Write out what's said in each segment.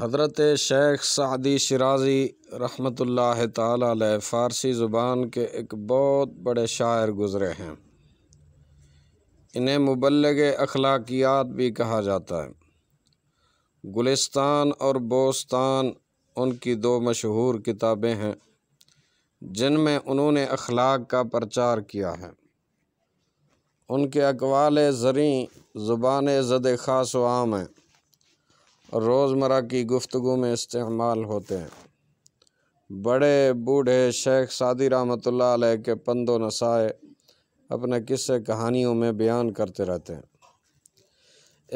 हज़रत शेख सादी शराजी रहमत ला तारसी ज़ुबान के एक बहुत बड़े शायर गुज़रे हैं इन्हें मुबलग अखलाकियात भी कहा जाता है गुलिस्तान और बोस्तान उनकी दो मशहूर किताबें हैं जिनमें उन्होंने अखलाक का प्रचार किया है उनके अकवाल ज़री ज़ुबान जद खास आम हैं रोज़मर की गुफ्तु में इस्तेमाल होते हैं बड़े बूढ़े शेख सादी रहमत के पंदो नसाए अपने किस्से कहानियों में बयान करते रहते हैं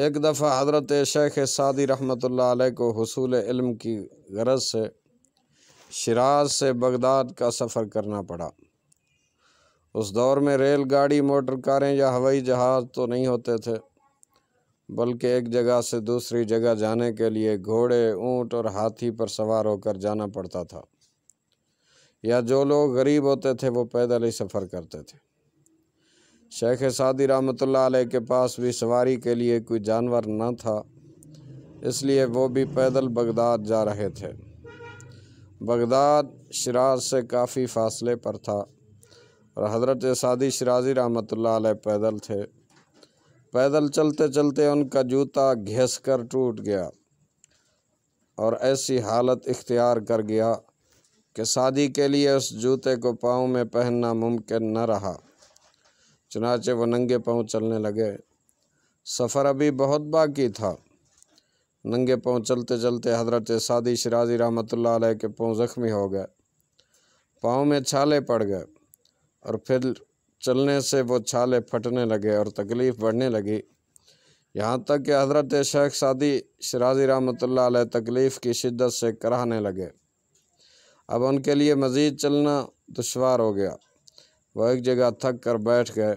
एक दफ़ा हज़रत शेख सादी रहमत को हसूल इल्म की गरज से शराज से बगदाद का सफ़र करना पड़ा उस दौर में रेलगाड़ी मोटर कारें या हवाई जहाज़ तो नहीं होते थे बल्कि एक जगह से दूसरी जगह जाने के लिए घोड़े ऊंट और हाथी पर सवार होकर जाना पड़ता था या जो लोग गरीब होते थे वो पैदल ही सफ़र करते थे शेख सादी रहमत अलैह के पास भी सवारी के लिए कोई जानवर न था इसलिए वो भी पैदल बगदाद जा रहे थे बगदाद शराज से काफ़ी फासले पर था और हज़रत सादी शराजी रहमत अलैह पैदल थे पैदल चलते चलते उनका जूता घिस कर टूट गया और ऐसी हालत इख्तियार कर गया कि शादी के लिए उस जूते को पाँव में पहनना मुमकिन न रहा चुनाचे वो नंगे पाँव चलने लगे सफ़र अभी बहुत बाकी था नंगे पाँव चलते चलते हजरत सादी शराजी रहमत के पाँव ज़ख्मी हो गए पाँव में छाले पड़ गए और फिर चलने से वो छाले फटने लगे और तकलीफ़ बढ़ने लगी यहाँ तक कि हज़रत शेख सादी शराजी रहमत तकलीफ़ की शिद्दत से कराहने लगे अब उनके लिए मज़ीद चलना दुशवार हो गया वह एक जगह थक कर बैठ गए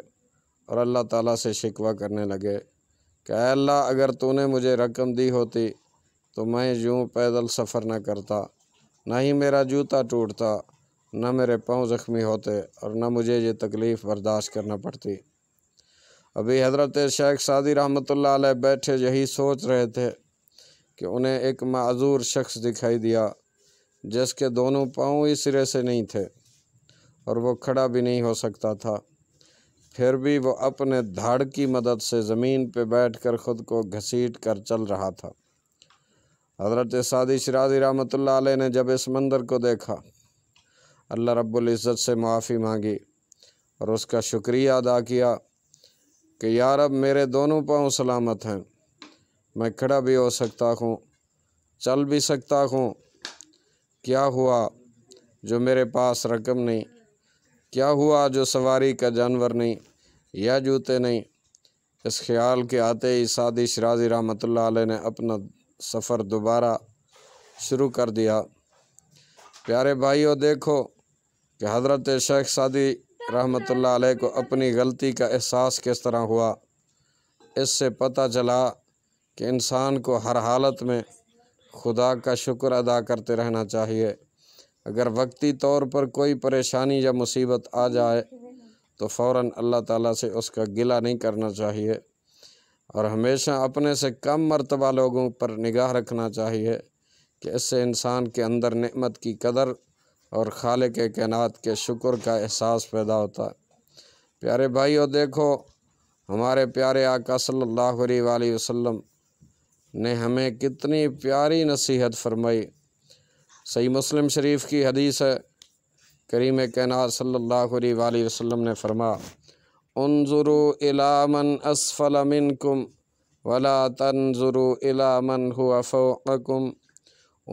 और अल्लाह ताला से शिकवा करने लगे कि अल्लाह अगर तूने मुझे रकम दी होती तो मैं यूँ पैदल सफ़र न करता ना ही मेरा जूता टूटता न मेरे पाँव ज़ख्मी होते और न मुझे ये तकलीफ़ बर्दाश्त करना पड़ती अभी हज़रत शेख सादी रहमत बैठे यही सोच रहे थे कि उन्हें एक माजूर शख्स दिखाई दिया जिसके दोनों पाँव ही सिरे से नहीं थे और वो खड़ा भी नहीं हो सकता था फिर भी वो अपने धाड़ की मदद से ज़मीन पर बैठ कर ख़ुद को घसीट कर चल रहा था हज़रत सादी शराजी रहमत ने जब इस मंदिर को देखा अल्लाह रब्ज़त से माफ़ी मांगी और उसका शुक्रिया अदा किया कि यार अब मेरे दोनों पाँव सलामत हैं मैं खड़ा भी हो सकता हूँ चल भी सकता हूँ क्या हुआ जो मेरे पास रकम नहीं क्या हुआ जो सवारी का जानवर नहीं या जूते नहीं इस ख्याल के आते ही सादी शराजी रहमत ने अपना सफ़र दोबारा शुरू कर दिया प्यारे भाइयों देखो कि हज़रत शेख सादी रहमत को अपनी गलती का एहसास किस तरह हुआ इससे पता चला कि इंसान को हर हालत में खुदा का शुक्र अदा करते रहना चाहिए अगर वक्ती तौर पर कोई परेशानी या मुसीबत आ जाए तो फ़ौर अल्लाह ताला से उसका गिला नहीं करना चाहिए और हमेशा अपने से कम मरतबा लोगों पर निगाह रखना चाहिए कि इससे इंसान के अंदर नमत की कदर और खाले के कैनात के शुक्र का एहसास पैदा होता है प्यारे भाइयों देखो हमारे प्यारे आका सल्लल्लाहु अलैहि वसल्लम ने हमें कितनी प्यारी नसीहत फरमाई सही मुस्लिम शरीफ की हदीस है करीम कैनात सल्लल्लाहु अलैहि वसल्लम ने फरमा उनजुरु इला मन असफल मिनकुम वला तन इला मन हुआ फ़ौक़कुम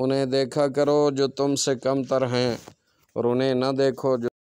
उन्हें देखा करो जो तुमसे कमतर हैं और उन्हें न देखो जो